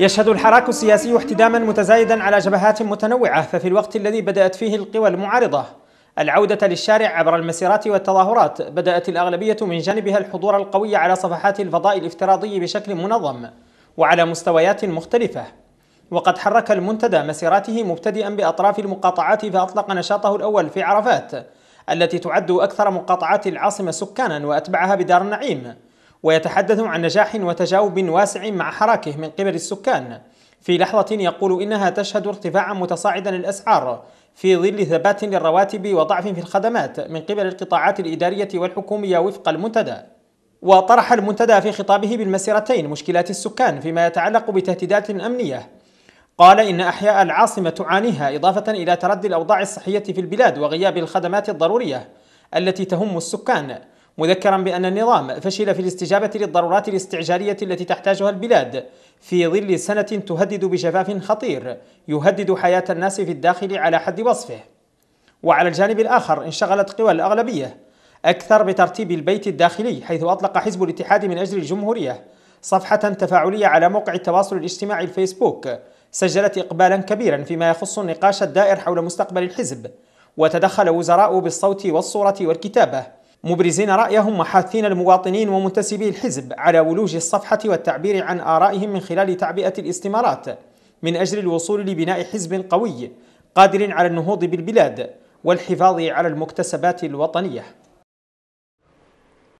يشهد الحراك السياسي احتداما متزايدا على جبهات متنوعة ففي الوقت الذي بدأت فيه القوى المعارضة العودة للشارع عبر المسيرات والتظاهرات بدأت الأغلبية من جانبها الحضور القوي على صفحات الفضاء الافتراضي بشكل منظم وعلى مستويات مختلفة وقد حرك المنتدى مسيراته مبتدئا بأطراف المقاطعات فأطلق نشاطه الأول في عرفات التي تعد أكثر مقاطعات العاصمة سكانا وأتبعها بدار النعيم ويتحدث عن نجاح وتجاوب واسع مع حراكه من قبل السكان في لحظة يقول إنها تشهد ارتفاعا متصاعدا للأسعار في ظل ثبات للرواتب وضعف في الخدمات من قبل القطاعات الإدارية والحكومية وفق المنتدى وطرح المنتدى في خطابه بالمسيرتين مشكلات السكان فيما يتعلق بتهديدات أمنية قال إن أحياء العاصمة تعانيها إضافة إلى تردي الأوضاع الصحية في البلاد وغياب الخدمات الضرورية التي تهم السكان مذكرا بأن النظام فشل في الاستجابة للضرورات الاستعجالية التي تحتاجها البلاد في ظل سنة تهدد بجفاف خطير يهدد حياة الناس في الداخل على حد وصفه وعلى الجانب الآخر انشغلت قوى الأغلبية أكثر بترتيب البيت الداخلي حيث أطلق حزب الاتحاد من أجل الجمهورية صفحة تفاعلية على موقع التواصل الاجتماعي الفيسبوك سجلت إقبالا كبيرا فيما يخص النقاش الدائر حول مستقبل الحزب وتدخل وزراء بالصوت والصورة والكتابة مبرزين رأيهم وحاثين المواطنين ومنتسبي الحزب على ولوج الصفحة والتعبير عن آرائهم من خلال تعبئة الاستمارات من أجل الوصول لبناء حزب قوي قادر على النهوض بالبلاد والحفاظ على المكتسبات الوطنية